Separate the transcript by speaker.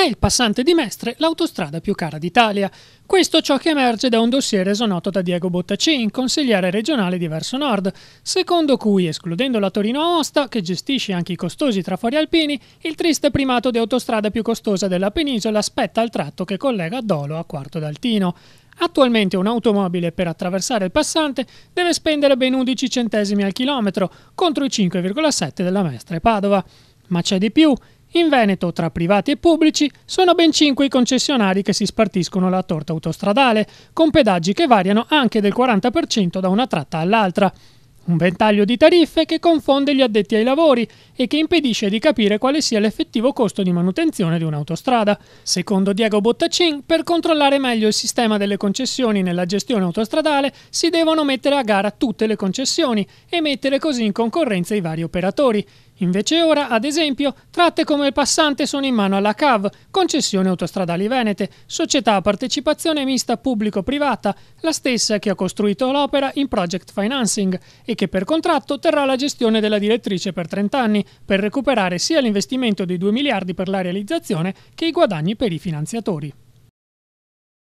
Speaker 1: È il passante di Mestre l'autostrada più cara d'Italia. Questo ciò che emerge da un dossier reso noto da Diego Bottacin, consigliere regionale di Verso Nord, secondo cui, escludendo la Torino Aosta, che gestisce anche i costosi trafori alpini, il triste primato di autostrada più costosa della penisola spetta al tratto che collega Dolo a Quarto d'Altino. Attualmente un'automobile per attraversare il passante deve spendere ben 11 centesimi al chilometro, contro i 5,7 della Mestre Padova. Ma c'è di più. In Veneto, tra privati e pubblici, sono ben 5 i concessionari che si spartiscono la torta autostradale, con pedaggi che variano anche del 40% da una tratta all'altra. Un ventaglio di tariffe che confonde gli addetti ai lavori e che impedisce di capire quale sia l'effettivo costo di manutenzione di un'autostrada. Secondo Diego Bottacin, per controllare meglio il sistema delle concessioni nella gestione autostradale si devono mettere a gara tutte le concessioni e mettere così in concorrenza i vari operatori. Invece ora, ad esempio, tratte come il passante sono in mano alla CAV, concessione autostradali venete, società a partecipazione mista pubblico-privata, la stessa che ha costruito l'opera in project financing e che per contratto terrà la gestione della direttrice per 30 anni, per recuperare sia l'investimento dei 2 miliardi per la realizzazione che i guadagni per i finanziatori.